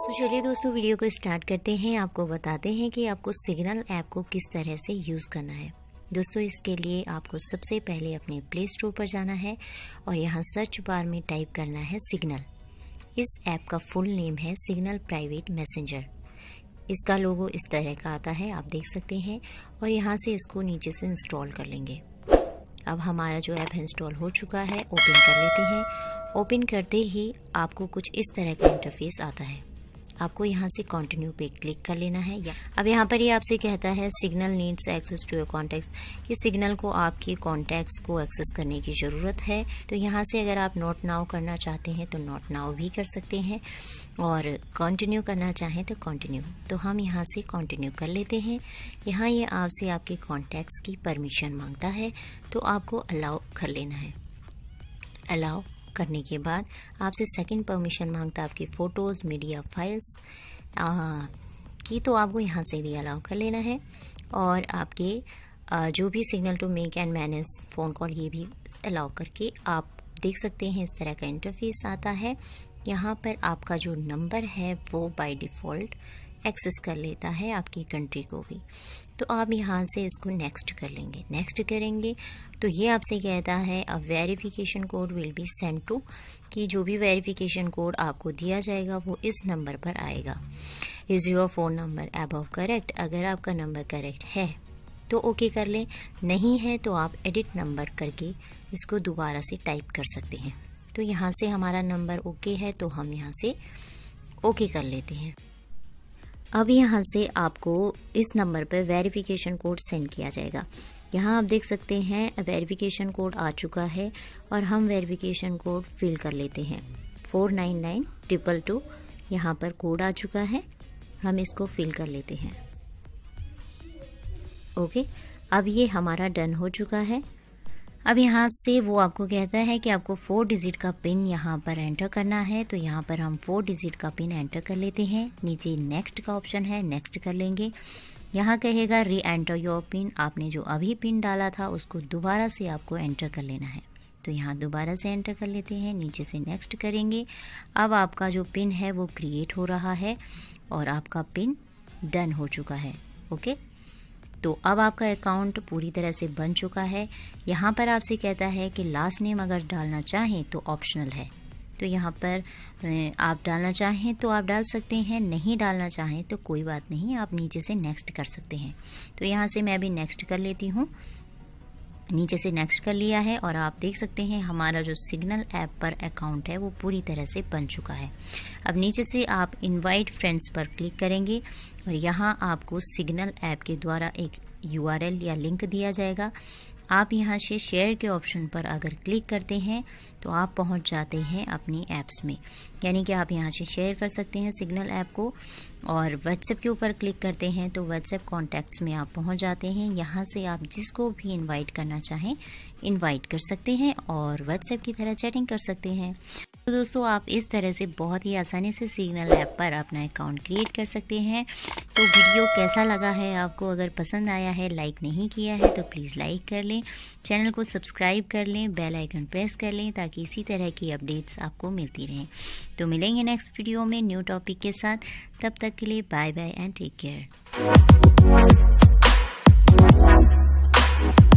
सो चलिए दोस्तों वीडियो को स्टार्ट करते हैं आपको बताते हैं कि आपको सिग्नल ऐप को किस तरह से यूज़ करना है दोस्तों इसके लिए आपको सबसे पहले अपने प्ले स्टोर पर जाना है और यहाँ सर्च बार में टाइप करना है सिग्नल इस ऐप का फुल नेम है सिग्नल प्राइवेट मैसेंजर इसका लोगो इस तरह का आता है आप देख सकते हैं और यहाँ से इसको नीचे से इंस्टॉल कर लेंगे अब हमारा जो ऐप इंस्टॉल हो चुका है ओपन कर लेते हैं ओपन करते ही आपको कुछ इस तरह का इंटरफेस आता है आपको यहाँ से कंटिन्यू पे क्लिक कर लेना है या अब यहाँ पर ये आपसे कहता है Signal needs access to your contacts ये सिग्नल को आपके कॉन्टैक्ट्स को एक्सेस करने की ज़रूरत है तो यहाँ से अगर आप नोट नाव करना चाहते हैं तो नोट नाव भी कर सकते हैं और कंटिन्यू करना चाहें तो कंटिन्यू तो हम यहाँ से कंटिन्यू कर लेते हैं यहाँ ये आपसे आपके कॉन्टैक्ट्स की परमिशन मांगता है तो आपको अलाउ कर लेना है अलाउ करने के बाद आपसे सेकंड परमिशन मांगता है आपकी फ़ोटोज़ मीडिया फाइल्स आ, की तो आपको यहाँ से भी अलाउ कर लेना है और आपके आ, जो भी Signal to make and manage phone call ये भी अलाउ करके आप देख सकते हैं इस तरह का इंटरफेस आता है यहाँ पर आपका जो नंबर है वो बाई डिफ़ॉल्ट एक्सेस कर लेता है आपकी कंट्री को भी तो आप यहाँ से इसको नेक्स्ट कर लेंगे नेक्स्ट करेंगे तो ये आपसे कहता है अब verification code will be send to कि जो भी वेरिफिकेशन कोड आपको दिया जाएगा वो इस नंबर पर आएगा is your phone number above correct अगर आपका नंबर करेक्ट है तो ओके कर लें नहीं है तो आप एडिट नंबर करके इसको दोबारा से टाइप कर सकते हैं तो यहाँ से हमारा नंबर ओके है तो हम यहाँ से ओके कर लेते हैं अब यहाँ से आपको इस नंबर पर वेरिफिकेशन कोड सेंड किया जाएगा यहाँ आप देख सकते हैं वेरिफिकेशन कोड आ चुका है और हम वेरिफिकेशन कोड फिल कर लेते हैं four nine nine triple two यहाँ पर कोड आ चुका है हम इसको फिल कर लेते हैं ओके अब ये हमारा डन हो चुका है अब यहाँ से वो आपको कहता है कि आपको फोर डिजिट का पिन यहाँ पर एंटर करना है तो यहाँ पर हम फोर डिजिट का पिन एंटर कर लेते हैं नीचे नेक्स्ट का ऑप्शन है नेक्स्ट कर लेंगे यहाँ कहेगा री एंटर योर पिन आपने जो अभी पिन डाला था उसको दोबारा से आपको एंटर कर लेना है तो यहाँ दोबारा से एंटर कर लेते हैं नीचे से नेक्स्ट करेंगे अब आपका जो पिन है वो क्रिएट हो रहा है और आपका पिन डन हो चुका है ओके तो अब आपका अकाउंट पूरी तरह से बन चुका है यहाँ पर आपसे कहता है कि लास्ट नेम अगर डालना चाहें तो ऑप्शनल है तो यहाँ पर आप डालना चाहें तो आप डाल सकते हैं नहीं डालना चाहें तो कोई बात नहीं आप नीचे से नेक्स्ट कर सकते हैं तो यहाँ से मैं अभी नेक्स्ट कर लेती हूँ नीचे से नेक्स्ट कर लिया है और आप देख सकते हैं हमारा जो सिग्नल ऐप पर अकाउंट है वो पूरी तरह से बन चुका है अब नीचे से आप इनवाइट फ्रेंड्स पर क्लिक करेंगे और यहाँ आपको सिग्नल ऐप के द्वारा एक यूआरएल या लिंक दिया जाएगा आप यहाँ से शेयर के ऑप्शन पर अगर क्लिक करते हैं तो आप पहुँच जाते हैं अपनी ऐप्स में यानी कि आप यहाँ से शेयर कर सकते हैं सिग्नल ऐप को और व्हाट्सएप के ऊपर क्लिक करते हैं तो व्हाट्सएप कॉन्टैक्ट्स में आप पहुँच जाते हैं यहाँ से आप जिसको भी इन्वाइट करना चाहें इन्वाइट कर सकते हैं और व्हाट्सएप की तरह चैटिंग कर सकते हैं तो दोस्तों आप इस तरह से बहुत ही आसानी से सिग्नल ऐप पर अपना अकाउंट क्रिएट कर सकते हैं तो वीडियो कैसा लगा है आपको अगर पसंद आया है लाइक नहीं किया है तो प्लीज़ लाइक कर लें चैनल को सब्सक्राइब कर लें बेल आइकन प्रेस कर लें ताकि इसी तरह की अपडेट्स आपको मिलती रहें तो मिलेंगे नेक्स्ट वीडियो में न्यू टॉपिक के साथ तब तक के लिए bye bye and take care